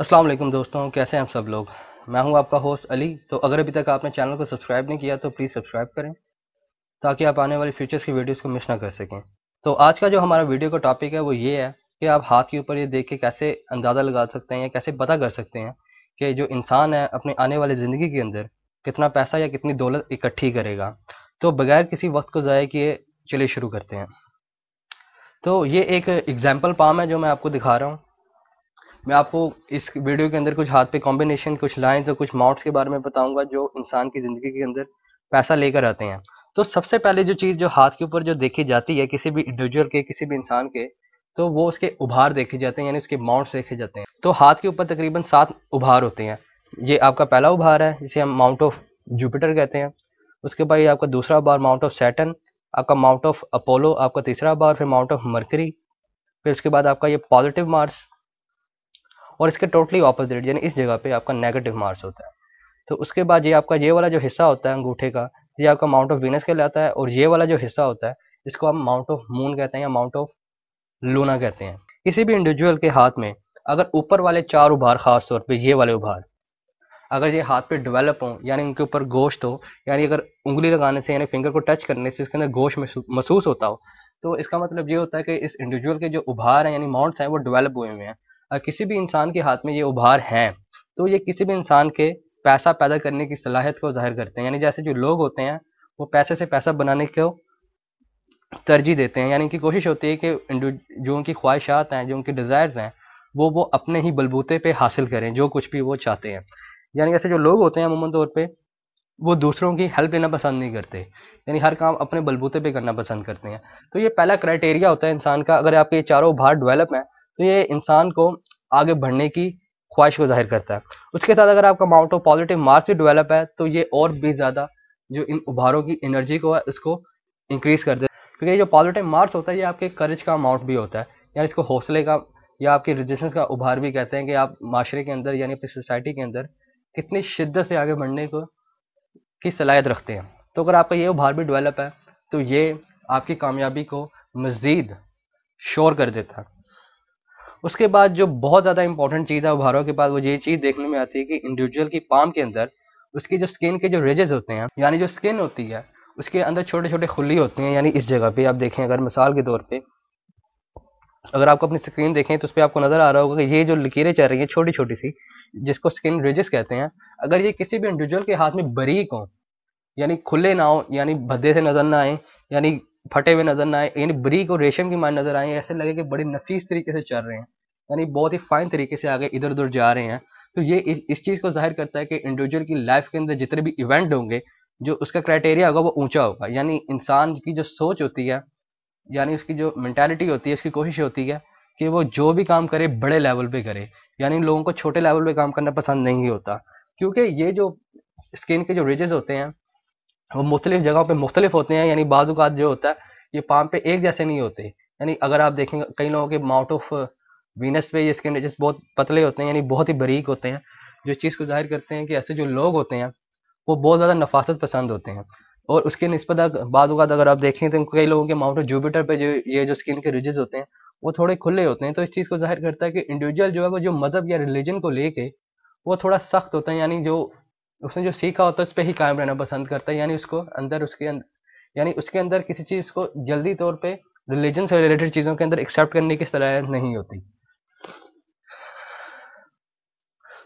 असलम दोस्तों कैसे हैं आप सब लोग मैं हूं आपका होस्ट अली तो अगर अभी तक आपने चैनल को सब्सक्राइब नहीं किया तो प्लीज़ सब्सक्राइब करें ताकि आप आने वाले फ्यूचर्स की वीडियोस को मिस ना कर सकें तो आज का जो हमारा वीडियो का टॉपिक है वो ये है कि आप हाथ के ऊपर ये देख के कैसे अंदाज़ा लगा सकते हैं या कैसे पता कर सकते हैं कि जो इंसान है अपने आने वाली ज़िंदगी के अंदर कितना पैसा या कितनी दौलत इकट्ठी करेगा तो बगैर किसी वक्त को ज़ाय किए चले शुरू करते हैं तो ये एक एग्ज़ाम्पल पाम है जो मैं आपको दिखा रहा हूँ मैं आपको इस वीडियो के अंदर कुछ हाथ पे कॉम्बिनेशन कुछ लाइन और कुछ माउट्स के बारे में बताऊंगा जो इंसान की ज़िंदगी के अंदर पैसा लेकर आते हैं तो सबसे पहले जो चीज़ जो हाथ के ऊपर जो देखी जाती है किसी भी इंडिविजुअल के किसी भी इंसान के तो वो उसके उभार देखे जाते हैं यानी उसके माउंट्स देखे जाते हैं तो हाथ के ऊपर तकरीबन सात उभार होते हैं ये आपका पहला उभार है जिसे हम माउंट ऑफ जुपिटर कहते हैं उसके बाद ये आपका दूसरा उभार माउंट ऑफ सैटन आपका माउंट ऑफ अपोलो आपका तीसरा उभार फिर माउंट ऑफ मर्करी फिर उसके बाद आपका ये पॉजिटिव मार्स और इसके टोटली ऑपोजिट यानी इस जगह पे आपका नेगेटिव मार्स होता है तो उसके बाद ये आपका ये वाला जो हिस्सा होता है अंगूठे का ये आपका माउंट ऑफ वीनस कहलाता है और ये वाला जो हिस्सा होता है इसको हम माउंट ऑफ मून कहते हैं या माउंट ऑफ लूना कहते हैं किसी भी इंडिविजुअल के हाथ में अगर ऊपर वाले चार उभार खास तौर पे ये वाले उभार अगर ये हाथ पे डेवलप हो यानी उनके ऊपर गोश्त हो यानी अगर उंगली लगाने से यानी फिंगर को टच करने से इसके अंदर गोश्त महसूस होता हो तो इसका मतलब ये होता है कि इस इंडिविजुअल के जो उभार हैं यानी माउंट्स हैं वो डेवलप हुए हुए हैं किसी भी इंसान के हाथ में ये उभार हैं तो ये किसी भी इंसान के पैसा पैदा करने की सलाहियत को जाहिर करते हैं यानी जैसे जो लोग होते हैं वो पैसे से पैसा बनाने को तरजीह देते हैं यानी कि कोशिश होती है कि जो उनकी ख्वाहिशात हैं जो उनकी डिज़ायर्स हैं वो वो अपने ही बलबूते पे हासिल करें जो कुछ भी वो चाहते हैं यानी जैसे जो लोग होते हैं अमूमन तौर पर वो दूसरों की हेल्प लेना पसंद नहीं करते यानी हर काम अपने बलबूते पे करना पसंद करते हैं तो ये पहला क्राइटेरिया होता है इंसान का अगर आपके चारों भार डेवलप हैं तो ये इंसान को आगे बढ़ने की ख्वाहिश को जाहिर करता है उसके साथ अगर आपका माउंट ऑफ पॉजिटिव मार्क्स भी डेवलप है तो ये और भी ज़्यादा जो इन उभारों की एनर्जी को है उसको इंक्रीज़ कर देता है क्योंकि जो पॉजिटिव मार्क्स होता है ये आपके करेज का अमाउंट भी होता है यानी इसको हौसले का या आपके रजिस्टेंस का उभार भी कहते हैं कि आप माशरे के अंदर यानी अपनी सोसाइटी के अंदर कितनी शिद्दत से आगे बढ़ने को की सलाहियत रखते हैं तो अगर आपका ये उभार भी डेवलप है तो ये आपकी कामयाबी को मज़ीद शोर कर देता है उसके बाद जो बहुत ज़्यादा इंपॉर्टेंट चीज़ है उभारो के बाद वो ये चीज़ देखने में आती है कि इंडिविजुअल की पाम के अंदर उसकी जो स्किन के जो रेजेज होते हैं यानी जो स्किन होती है उसके अंदर छोटे छोटे खुली होते हैं यानी इस जगह पे आप देखें अगर मिसाल के तौर पे अगर आपको अपनी स्क्रीन देखें तो उस पर आपको नज़र आ रहा होगा कि ये जो लकीरें चल रही हैं छोटी छोटी सी जिसको स्किन रिजेस कहते हैं अगर ये किसी भी इंडिविजुअल के हाथ में बरीक हो यानी खुले ना हो यानी भद्दे से नज़र ना आए यानी फटे हुए नज़र ना आए यानी बरीक और रेशम की मान नज़र आए ऐसे लगे कि बड़े नफीस तरीके से चल रहे हैं यानी बहुत ही फाइन तरीके से आगे इधर उधर जा रहे हैं तो ये इस, चीज़ को जाहिर करता है कि इंडिविजुअल की लाइफ के अंदर जितने भी इवेंट होंगे जो उसका क्राइटेरिया होगा वो ऊंचा होगा यानी इंसान की जो सोच होती है यानी उसकी जो मैंटेलिटी होती है उसकी कोशिश होती है कि वो जो भी काम करे बड़े लेवल पे करे यानी लोगों को छोटे लेवल पे काम करना पसंद नहीं होता क्योंकि ये जो स्किन के जो रिजेस होते हैं वो मुख्तलिफ जगहों पे मुख्तलिफ होते हैं यानी बाजूकात जो होता है ये पाम पे एक जैसे नहीं होते यानी अगर आप देखेंगे कई लोगों के माउट ऑफ वीनस पे ये स्किन रेजेस बहुत पतले होते हैं यानी बहुत ही बरीक होते हैं जो चीज़ को जाहिर करते हैं कि ऐसे जो लोग होते हैं वो बहुत ज़्यादा नफासत पसंद होते हैं और उसके नस्बत बाद अगर आप देखें तो कई लोगों के माउंट जूपिटर पर जो ये जो स्किन के रिजेज होते हैं वो थोड़े खुले होते हैं तो इस चीज़ को जाहिर करता है कि इंडिविजुअल जो है वो जो मज़हब या रिलीजन को लेके वो थोड़ा सख्त होता है यानी जो उसने जो सीखा होता है उस पर ही कायम रहना पसंद करता है यानी उसको अंदर उसके अंदर यानी उसके अंदर किसी चीज़ को जल्दी तौर पर रिलीजन से रिलेटेड चीज़ों के अंदर एक्सेप्ट करने की सलाहियत नहीं होती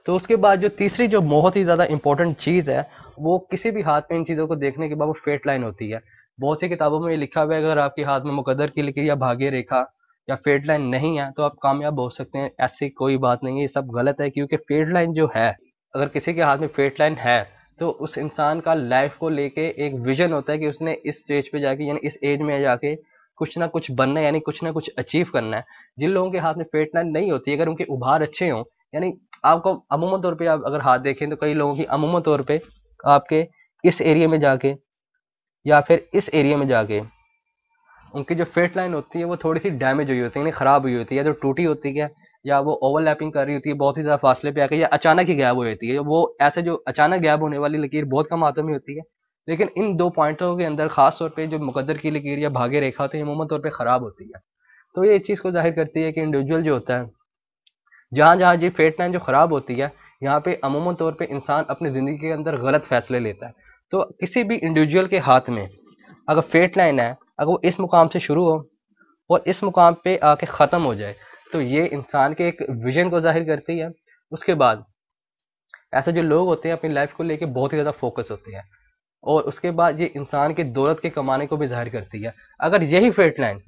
तो उसके बाद जो तीसरी जो बहुत ही ज़्यादा इंपॉर्टेंट चीज़ है वो किसी भी हाथ में इन चीज़ों को देखने के बाद वो फेट लाइन होती है बहुत सी किताबों में ये लिखा हुआ है अगर आपके हाथ में मुकदर की लिखी या भाग्य रेखा या फेट लाइन नहीं है तो आप कामयाब हो सकते हैं ऐसी कोई बात नहीं है ये सब गलत है क्योंकि फेट लाइन जो है अगर किसी के हाथ में फेट लाइन है तो उस इंसान का लाइफ को लेके एक विजन होता है कि उसने इस स्टेज पे जाके यानी इस एज में जाके कुछ ना कुछ बनना है यानी कुछ ना कुछ अचीव करना है जिन लोगों के हाथ में फेट लाइन नहीं होती अगर उनके उभार अच्छे हों यानी आपको अमूमन तौर पे आप अगर हाथ देखें तो कई लोगों की अमूमन तौर पे आपके इस एरिया में जाके या फिर इस एरिया में जाके उनकी जो फेट लाइन होती है वो थोड़ी सी डैमेज हुई होती है यानी ख़राब हुई होती है या तो टूटी होती है या वो ओवरलैपिंग कर रही होती है बहुत ही ज़्यादा फासले पे आकर या अचानक ही गैप हो जाती है वो ऐसे जो अचानक गैप होने वाली लकीर बहुत कम हाथों में होती है लेकिन इन दो पॉइंटों के अंदर खास तौर पे जो मुकदर की लकीर या भाग्य रेखा होती है अमूमन तौर पे ख़राब होती है तो ये चीज़ को जाहिर करती है कि इंडिविजुअल जो होता है जहाँ जहाँ ये फेट लाइन जो ख़राब होती है यहाँ पे अमूमन तौर पे इंसान अपनी ज़िंदगी के अंदर गलत फैसले लेता है तो किसी भी इंडिविजुअल के हाथ में अगर फेट लाइन है अगर वो इस मुकाम से शुरू हो और इस मुकाम पे आके ख़त्म हो जाए तो ये इंसान के एक विजन को जाहिर करती है उसके बाद ऐसे जो लोग होते हैं अपनी लाइफ को लेकर बहुत ही ज़्यादा फोकस होते हैं और उसके बाद ये इंसान के दौलत के कमाने को भी जाहिर करती है अगर यही फेट लाइन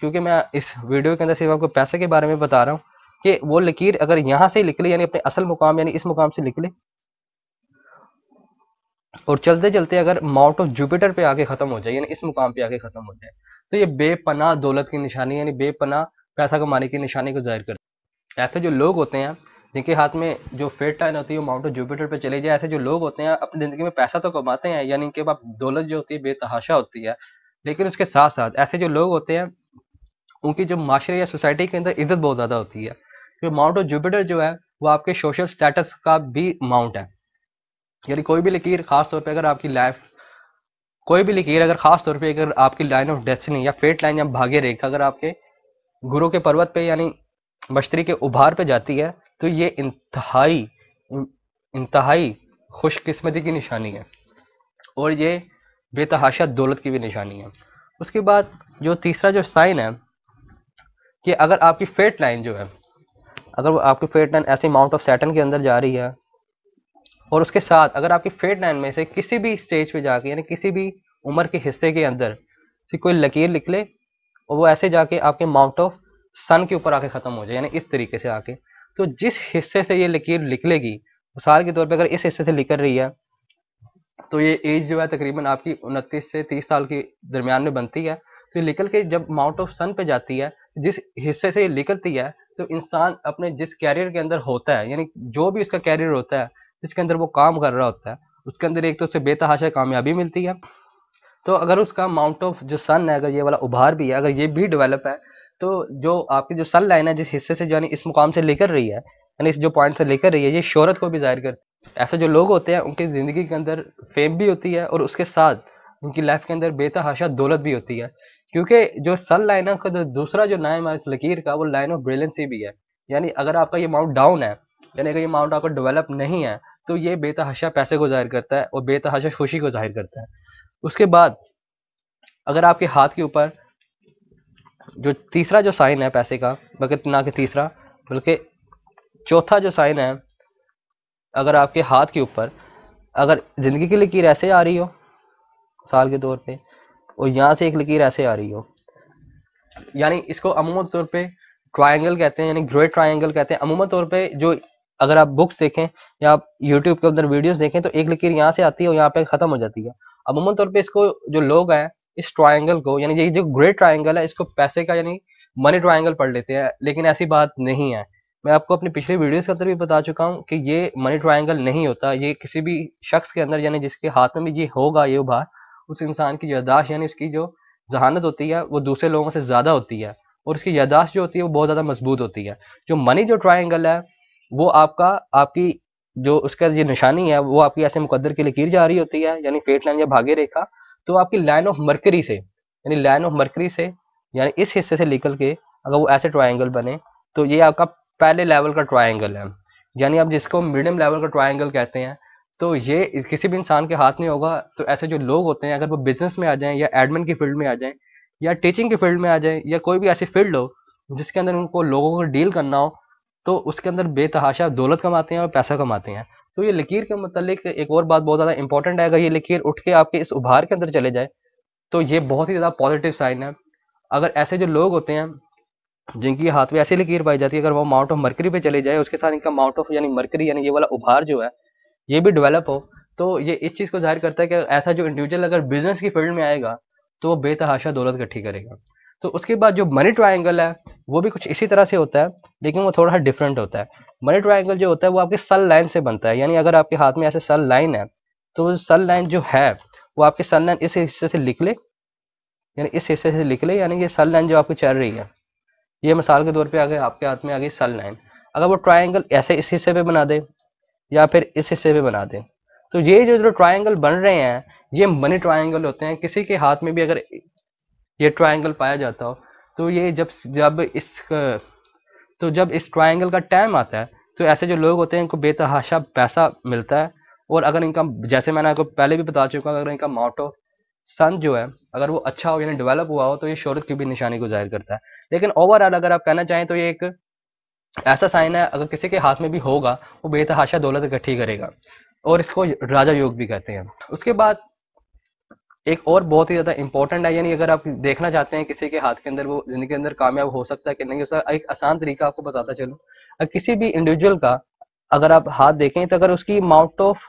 क्योंकि मैं इस वीडियो के अंदर सिर्फ आपको पैसे के बारे में बता रहा हूँ कि वो लकीर अगर यहाँ से निकले यानी अपने असल मुकाम यानी इस मुकाम से निकले और चलते चलते अगर माउंट ऑफ जुपिटर पे आके ख़त्म हो जाए यानी इस मुकाम पे आके ख़त्म हो जाए तो ये बेपना दौलत की निशानी यानी बेपना पैसा कमाने की निशानी को जाहिर करते ऐसे जो लोग होते हैं जिनके हाथ में जो फेट टाइम होती है वो माउंट ऑफ जुपिटर पे चले जाए ऐसे जो लोग होते हैं अपनी ज़िंदगी में पैसा तो कमाते हैं यानी इनके पास दौलत जो होती है बेतहाशा होती है लेकिन उसके साथ साथ ऐसे जो लोग होते हैं उनकी जो माशरे या सोसाइटी के अंदर इज्जत बहुत ज़्यादा होती है क्योंकि माउंट ऑफ जुपिटर जो है वो आपके सोशल स्टेटस का भी माउंट है यानी कोई भी लकीर खास तौर पे अगर आपकी लाइफ कोई भी लकीर अगर खास तौर पे अगर आपकी लाइन ऑफ डेस्टिनी या फेट लाइन या भाग्य रेखा अगर आपके गुरु के पर्वत पे यानी मश्तरी के उभार पे जाती है तो ये इंतहाई इंतहाई खुशकिस्मती की निशानी है और ये बेतहाशा दौलत की भी निशानी है उसके बाद जो तीसरा जो साइन है कि अगर आपकी फेट लाइन जो है अगर आपकी फेट लाइन ऐसे माउंट ऑफ सैटन के अंदर जा रही है और उसके साथ अगर आपकी फेट लाइन में से किसी भी स्टेज पे जाके यानी किसी भी उम्र के हिस्से के अंदर से कोई लकीर निकले और वो ऐसे जाके आपके माउंट ऑफ सन के ऊपर आके ख़त्म हो जाए यानी इस तरीके से आके तो जिस हिस्से से ये लकीर निकलेगी मिसाल के तौर पर अगर इस हिस्से से निकल रही है तो ये एज जो है तकरीबन आपकी उनतीस से तीस साल के दरमियान में बनती है तो ये निकल के जब माउंट ऑफ सन पे जाती है जिस हिस्से से ये निकलती है तो इंसान अपने जिस कैरियर के अंदर होता है यानी जो भी उसका कैरियर होता है जिसके अंदर वो काम कर रहा होता है उसके अंदर एक तो उससे बेतहाशा कामयाबी मिलती है तो अगर उसका माउंट ऑफ जो सन है अगर ये वाला उभार भी है अगर ये भी डेवलप है तो जो आपकी जो सन लाइन है जिस हिस्से से जो इस मुकाम से लेकर रही है यानी इस जो पॉइंट से लेकर रही है ये शोहरत को भी जाहिर करती है ऐसे जो लोग होते हैं उनकी ज़िंदगी के अंदर फेम भी होती है और उसके साथ उनकी लाइफ के अंदर बेतहाशा दौलत भी होती है क्योंकि जो सन लाइन का जो दूसरा जो नाम है इस लकीर का वो लाइन ऑफ ब्रिलियंसी भी है यानी अगर आपका ये माउंट डाउन है यानी अगर ये माउंट आपका डेवलप नहीं है तो ये बेतहाशा पैसे को जाहिर करता है और बेतहाशा खुशी को जाहिर करता है उसके बाद अगर आपके हाथ के ऊपर जो तीसरा जो साइन है पैसे का बल्कि ना कि तीसरा बल्कि चौथा जो साइन है अगर आपके हाथ के ऊपर अगर ज़िंदगी की लकीर ऐसे आ रही हो साल के तौर पर और यहाँ से एक लकीर ऐसे आ रही हो यानी इसको अमूमन तौर पे ट्रायंगल कहते हैं यानी ग्रेट ट्रायंगल कहते हैं अमूमन तौर पे जो अगर आप बुक्स देखें या आप यूट्यूब के अंदर वीडियोस देखें तो एक लकीर यहाँ से आती है और यहाँ पे खत्म हो जाती है अमूमन तौर पे इसको जो लोग हैं इस ट्रायंगल को यानी ये जो ग्रेट ट्रायंगल है इसको पैसे का यानी मनी ट्राइंगल पढ़ लेते हैं लेकिन ऐसी बात नहीं है मैं आपको अपनी पिछले वीडियोज के अंदर भी बता चुका हूँ कि ये मनी ट्राइंगल नहीं होता ये किसी भी शख्स के अंदर यानी जिसके हाथ में भी ये होगा ये उभार उस इंसान की यादाश्त यानी उसकी जो जहानत होती है वो दूसरे लोगों से ज़्यादा होती है और उसकी यादाश्त जो होती है वो बहुत ज़्यादा मजबूत होती है जो मनी जो ट्राइंगल है वो आपका आपकी जो उसका ये निशानी है वो आपकी ऐसे मुकदर की लकीर जा रही होती है यानी फेट लाइन या भाग्य रेखा तो आपकी लाइन ऑफ मरकरी से यानी लाइन ऑफ मरकरी से यानी इस हिस्से से निकल के अगर वो ऐसे ट्राइंगल बने तो ये आपका पहले लेवल का ट्राइंगल है यानी आप जिसको मीडियम लेवल का ट्राइंगल कहते हैं तो ये किसी भी इंसान के हाथ नहीं होगा तो ऐसे जो लोग होते हैं अगर वो बिजनेस में आ जाएं या एडमिन की फील्ड में आ जाएं या टीचिंग की फील्ड में आ जाएं या कोई भी ऐसी फील्ड हो जिसके अंदर उनको लोगों को डील करना हो तो उसके अंदर बेतहाशा दौलत कमाते हैं और पैसा कमाते हैं तो ये लकीर के मतलब एक और बात बहुत ज़्यादा इंपॉर्टेंट है अगर ये लकीर उठ के आपके इस उभार के अंदर चले जाए तो ये बहुत ही ज़्यादा पॉजिटिव साइन है अगर ऐसे जो लोग होते हैं जिनकी हाथ में ऐसी लकीर पाई जाती है अगर वो माउंट ऑफ मरकरी पे चले जाए उसके साथ इनका माउंट ऑफ यानी मरकरी यानी ये वाला उभार जो है ये भी डेवलप हो तो ये इस चीज़ को जाहिर करता है कि ऐसा जो इंडिविजुअल अगर बिजनेस की फील्ड में आएगा तो वो बेतहाशा दौलत इकट्ठी करेगा तो उसके बाद जो मनी ट्राइंगल है वो भी कुछ इसी तरह से होता है लेकिन वो थोड़ा सा डिफरेंट होता है मनी ट्राइंगल जो होता है वो आपके सल लाइन से बनता है यानी अगर आपके हाथ में ऐसे सल लाइन है तो सल लाइन जो है वो आपके सल लाइन इस हिस्से से ले यानी इस हिस्से से ले यानी ये सल लाइन जो आपकी चल रही है ये मिसाल के तौर पर आ आपके हाथ में आ गई सल लाइन अगर वो ट्राइंगल ऐसे इस हिस्से पे बना दे या फिर इस हिस्से पे बना दें तो ये जो जो ट्राइंगल बन रहे हैं ये मनी ट्राइंगल होते हैं किसी के हाथ में भी अगर ये ट्राइंगल पाया जाता हो तो ये जब जब इस तो जब इस ट्राइंगल का टाइम आता है तो ऐसे जो लोग होते हैं इनको बेतहाशा पैसा मिलता है और अगर इनका जैसे मैंने आपको पहले भी बता चुका हूँ अगर इनका मोटो सन जो है अगर वो अच्छा हो यानी डेवलप हुआ हो तो ये शोरत की भी निशानी को जाहिर करता है लेकिन ओवरऑल अगर आप कहना चाहें तो ये एक ऐसा साइन है अगर किसी के हाथ में भी होगा वो बेतहाशा दौलत इकट्ठी करेगा और इसको राजा योग भी कहते हैं उसके बाद एक और बहुत ही ज़्यादा इंपॉर्टेंट है यानी अगर आप देखना चाहते हैं किसी के हाथ के अंदर वो जिंदगी के अंदर कामयाब हो सकता है कि नहीं उसका एक आसान तरीका आपको बताता अगर किसी भी इंडिविजुअल का अगर आप हाथ देखें तो अगर उसकी माउंट ऑफ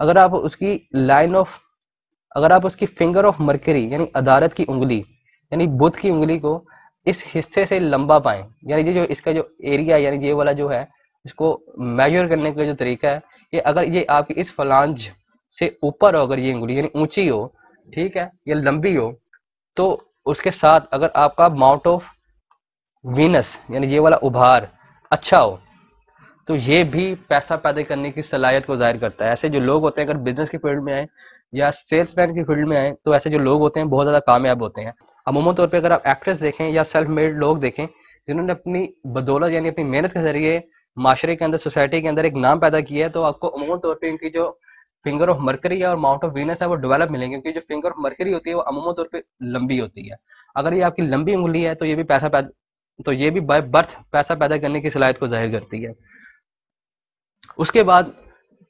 अगर आप उसकी लाइन ऑफ अगर आप उसकी फिंगर ऑफ मर्करी यानी अदालत की उंगली यानी बुद्ध की उंगली को इस हिस्से से लंबा पाएं यानी ये जो इसका जो एरिया यानी ये वाला जो है इसको मेजर करने का जो तरीका है ये अगर ये आपकी इस फलांज से ऊपर हो अगर ये उंगली यानी ऊंची हो ठीक है या लंबी हो तो उसके साथ अगर आपका माउंट ऑफ वीनस यानी ये वाला उभार अच्छा हो तो ये भी पैसा पैदा करने की सलाहियत को जाहिर करता है ऐसे जो लोग होते हैं अगर बिजनेस की फील्ड में आए या सेल्समैन की फील्ड में आए तो ऐसे जो लोग होते हैं बहुत ज़्यादा कामयाब होते हैं अमूमा तौर पर अगर आप एक्ट्रेस देखें या सेल्फ मेड लोग देखें जिन्होंने अपनी बदौलत यानी अपनी मेहनत के जरिए माशरे के अंदर सोसाइटी के अंदर एक नाम पैदा किया है तो आपको अमूमन तौर पर इनकी जो फिंगर ऑफ मरकरी और माउंट ऑफ वीनस है वो डेवलप मिलेंगे क्योंकि जो फिंगर ऑफ मरकरी होती है वो अमूमन तौर पर लंबी होती है अगर ये आपकी लंबी उंगली है तो ये भी पैसा पैदा तो ये भी बाय बर्थ पैसा पैदा करने की सलाहियत को जाहिर करती है उसके बाद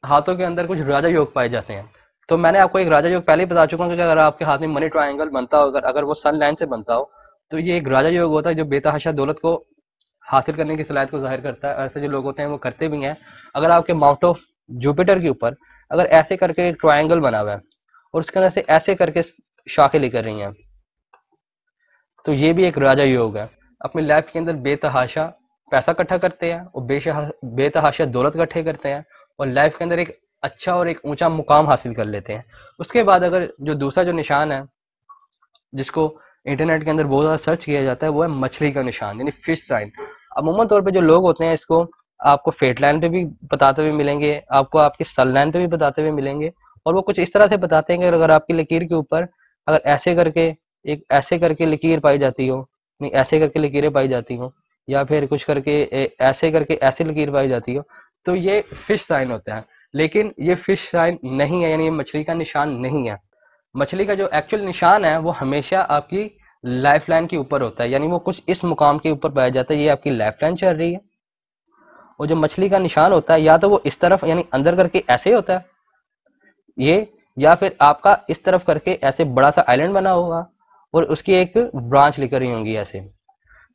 हाथों के अंदर कुछ राजा योग पाए जाते हैं तो मैंने आपको एक राजा योग पहले ही बता चुका हूँ कि अगर आपके हाथ में मनी ट्राइंगल बनता हो अगर अगर वो सन लाइन से बनता हो तो ये एक राजा योग होता है जो बेतहाशा दौलत को हासिल करने की सलाहत को जाहिर करता है ऐसे जो लोग होते हैं वो करते भी हैं अगर आपके माउंट ऑफ जुपिटर के ऊपर अगर ऐसे करके एक ट्राइंगल बना हुआ है और उसके अंदर से ऐसे करके शाखें लेकर रही हैं तो ये भी एक राजा योग है अपनी लाइफ के अंदर बेतहाशा पैसा इकट्ठा करते हैं और बेतहाशा दौलत इकट्ठे करते हैं और लाइफ के अंदर एक अच्छा और एक ऊंचा मुकाम हासिल कर लेते हैं उसके बाद अगर जो दूसरा जो निशान है जिसको इंटरनेट के अंदर बहुत ज़्यादा सर्च किया जाता है वो है मछली का निशान यानी फिश साइन अमूमन तौर पर जो लोग होते हैं इसको आपको फेट लाइन पे भी बताते हुए मिलेंगे आपको आपके सल लाइन पे भी बताते हुए मिलेंगे और वो कुछ इस तरह से बताते हैं कि अगर आपकी लकीर के ऊपर अगर ऐसे करके एक ऐसे करके लकीर पाई जाती हो नहीं ऐसे करके लकीरें पाई जाती हों या फिर कुछ करके ऐसे करके ऐसे लकीर पाई जाती हो तो ये फिश साइन होता है लेकिन ये फिश साइन नहीं है यानी ये मछली का निशान नहीं है मछली का जो एक्चुअल निशान है वो हमेशा आपकी लाइफ लाइन के ऊपर होता है यानी वो कुछ इस मुकाम के ऊपर पाया जाता है ये आपकी लाइफ लाइन चल रही है और जो मछली का निशान होता है या तो वो इस तरफ यानी अंदर करके ऐसे होता है ये या फिर आपका इस तरफ करके ऐसे बड़ा सा आइलैंड बना होगा और उसकी एक ब्रांच लिख रही होंगी ऐसे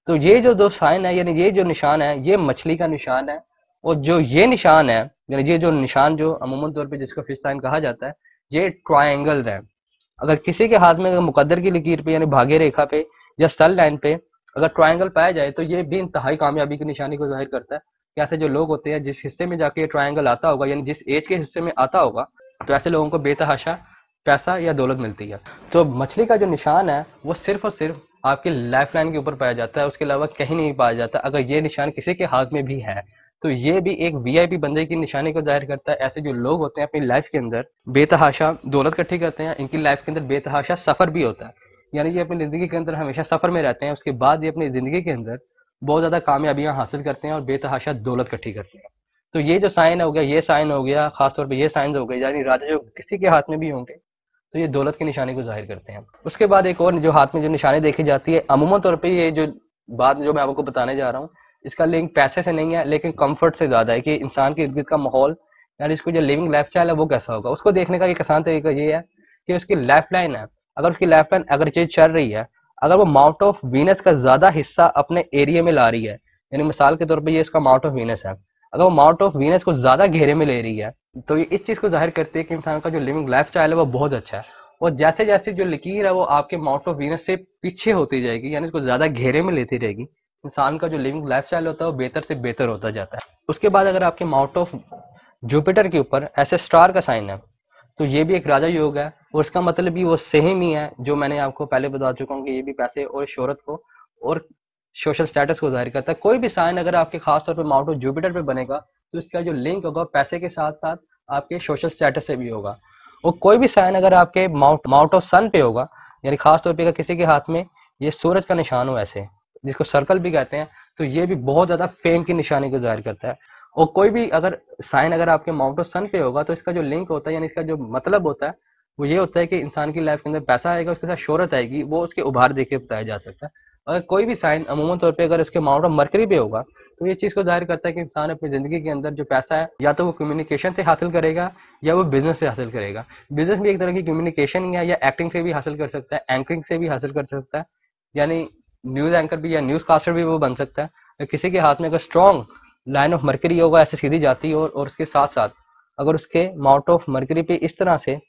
तो ये जो दो साइन है यानी ये जो निशान है ये मछली का निशान है और जो ये निशान है यानी ये जो निशान जो अमूमन तौर पे जिसको फिस्ता साइन कहा जाता है ये ट्राइंगल है अगर किसी के हाथ में अगर मुकदर की लकीर पे यानी भाग्य रेखा पे या स्थल लाइन पे अगर ट्राइंगल पाया जाए तो ये भी इंतहाई कामयाबी की निशानी को जाहिर करता है कि ऐसे जो लोग होते हैं जिस हिस्से में जाके ये ट्राइंगल आता होगा यानी जिस एज के हिस्से में आता होगा तो ऐसे लोगों को बेतहाशा पैसा या दौलत मिलती है तो मछली का जो निशान है वो सिर्फ और सिर्फ आपके लाइफ लाइन के ऊपर पाया जाता है उसके अलावा कहीं नहीं पाया जाता अगर ये निशान किसी के हाथ में भी है तो ये भी एक वीआईपी बंदे की निशानी को जाहिर करता है ऐसे जो लोग होते हैं अपनी लाइफ के अंदर बेतहाशा दौलत इकट्ठी करते हैं इनकी लाइफ के अंदर बेतहाशा सफर भी होता है यानी ये अपनी जिंदगी के अंदर हमेशा सफर में रहते हैं उसके बाद ये अपनी जिंदगी के अंदर बहुत ज्यादा कामयाबियां हासिल करते हैं और बेतहाशा दौलत इकट्ठी करते हैं तो ये जो साइन हो गया ये साइन हो गया खासतौर पर यह साइन हो गए यानी राजा जो किसी के हाथ में भी होंगे तो ये दौलत की निशानी को जाहिर करते हैं उसके बाद एक और जो हाथ में जो निशानी देखी जाती है अमूमन तौर पर ये जो बात जो मैं आपको बताने जा रहा हूँ इसका लिंक पैसे से नहीं है लेकिन कंफर्ट से ज़्यादा है कि इंसान के इर्द का माहौल यानी इसको जो लिविंग लाइफ है वो कैसा होगा उसको देखने का एक आसान तरीका ये है कि उसकी लाइफ लाइन है अगर उसकी लाइफ लाइन अगर चीज चल रही है अगर वो माउंट ऑफ वीनस का ज़्यादा हिस्सा अपने एरिए में ला रही है यानी मिसाल के तौर पर ये इसका माउंट ऑफ वीनस है अगर वो माउंट ऑफ वीनस को ज़्यादा घेरे में ले रही है तो ये इस चीज़ को जाहिर करती है कि इंसान का जो लिविंग लाइफ स्टाइल है वो बहुत अच्छा है और जैसे जैसे जो लकीर है वो आपके माउंट ऑफ वीनस से पीछे होती जाएगी यानी उसको ज़्यादा घेरे में लेती रहेगी इंसान का जो लिविंग लाइफ स्टाइल होता है वो बेहतर से बेहतर होता जाता है उसके बाद अगर आपके माउंट ऑफ जुपिटर के ऊपर ऐसे स्टार का साइन है तो ये भी एक राजा योग है और इसका मतलब भी वो सेम ही है जो मैंने आपको पहले बता चुका हूँ कि ये भी पैसे और शोहरत को और सोशल स्टेटस को जाहिर करता है कोई भी साइन अगर आपके खास तौर पर माउंट ऑफ जुपिटर पर बनेगा तो इसका जो लिंक होगा पैसे के साथ साथ आपके सोशल स्टेटस से भी होगा और कोई भी साइन अगर आपके माउंट माउंट ऑफ सन पे होगा यानी खास तौर पे किसी के हाथ में ये सूरज का निशान हो ऐसे जिसको सर्कल भी कहते हैं तो ये भी बहुत ज्यादा फेम की निशानी को जाहिर करता है और कोई भी अगर साइन अगर आपके माउंट ऑफ सन पे होगा तो इसका जो लिंक होता है यानी इसका जो मतलब होता है वो ये होता है कि इंसान की लाइफ के अंदर पैसा आएगा उसके साथ शोहरत आएगी वो उसके उभार देख के बताया जा सकता है अगर कोई भी साइन अमूमन तौर पर अगर उसके माउंट ऑफ मरकरी पे होगा तो ये चीज को जाहिर करता है कि इंसान अपनी जिंदगी के अंदर जो पैसा है या तो वो कम्युनिकेशन से हासिल करेगा या वो बिजनेस से हासिल करेगा बिजनेस भी एक तरह की कम्युनिकेशन ही है या एक्टिंग से भी हासिल कर सकता है एंकरिंग से भी हासिल कर सकता है यानी न्यूज एंकर भी या न्यूज कास्टर भी वो बन सकता है किसी के हाथ में अगर स्ट्रॉन्ग लाइन ऑफ मर्करी होगा ऐसे सीधी जाती है और, और उसके साथ साथ अगर उसके माउंट ऑफ मर्करी पे इस तरह से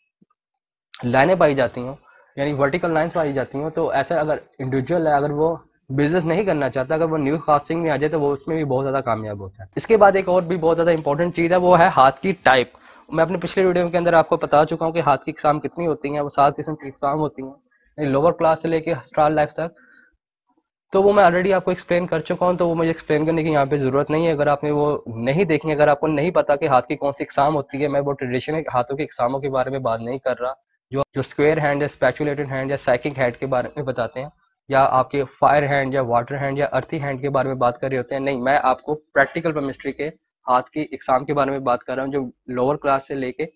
लाइनें पाई जाती हों यानी वर्टिकल लाइंस पाई जाती हों तो ऐसा अगर इंडिविजुअल है अगर वो बिजनेस नहीं करना चाहता अगर वो न्यूज कास्टिंग में आ जाए तो वो उसमें भी बहुत ज्यादा कामयाब होता है इसके बाद एक और भी बहुत ज्यादा इंपॉर्टेंट चीज है वो है हाथ की टाइप मैं अपने पिछले वीडियो के अंदर आपको बता चुका हूँ कि हाथ की इकसाम कितनी होती है वो सात किस्म की इकसाम होती है लोअर क्लास से लेकर स्टार लाइफ तक तो वो मैं ऑलरेडी आपको एक्सप्लेन कर चुका हूँ तो वो मुझे एक्सप्लेन करने की यहाँ पे ज़रूरत नहीं है अगर आपने वो नहीं देखी अगर आपको नहीं पता कि हाथ की कौन सी एक्साम होती है मैं वो ट्रेडिशनल हाथों के एक्सामों के बारे में बात नहीं कर रहा जो जो स्क्वेयर हैंड या स्पेचुलेटेड हैंड या साइकिंग हैंड के बारे में बताते हैं या आपके फायर हैंड या वाटर हैंड या अर्थी हैंड के बारे में बात कर रहे होते हैं नहीं मैं आपको प्रैक्टिकल केमिस्ट्री के हाथ की एग्जाम के बारे में बात कर रहा हूँ जो लोअर क्लास से लेके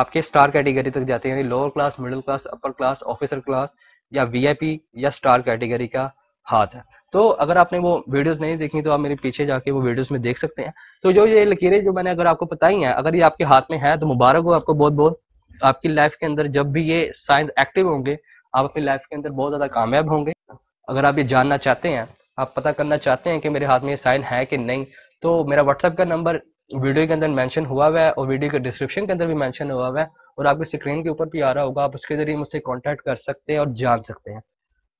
आपके स्टार कैटेगरी तक जाते हैं lower class middle class upper class officer class या वीआईपी या स्टार कैटेगरी का हाथ है तो अगर आपने वो वीडियोस नहीं देखी तो आप मेरे पीछे जाके वो वीडियोस में देख सकते हैं तो जो ये लकीरें जो मैंने अगर आपको बताई हैं अगर ये आपके हाथ में है तो मुबारक हो आपको बहुत बहुत आपकी लाइफ के अंदर जब भी ये साइंस एक्टिव होंगे आप अपनी लाइफ के अंदर बहुत ज्यादा कामयाब होंगे अगर आप ये जानना चाहते हैं आप पता करना चाहते हैं कि मेरे हाथ में ये साइन है कि नहीं तो मेरा व्हाट्सएप का नंबर वीडियो के अंदर मेंशन हुआ हुआ है और वीडियो के डिस्क्रिप्शन के अंदर भी मेंशन हुआ हुआ है और आपकी स्क्रीन के ऊपर भी आ रहा होगा आप उसके जरिए मुझसे कांटेक्ट कर सकते हैं और जान सकते हैं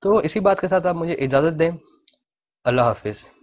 तो इसी बात के साथ आप मुझे इजाज़त दें अल्लाह हाफिज़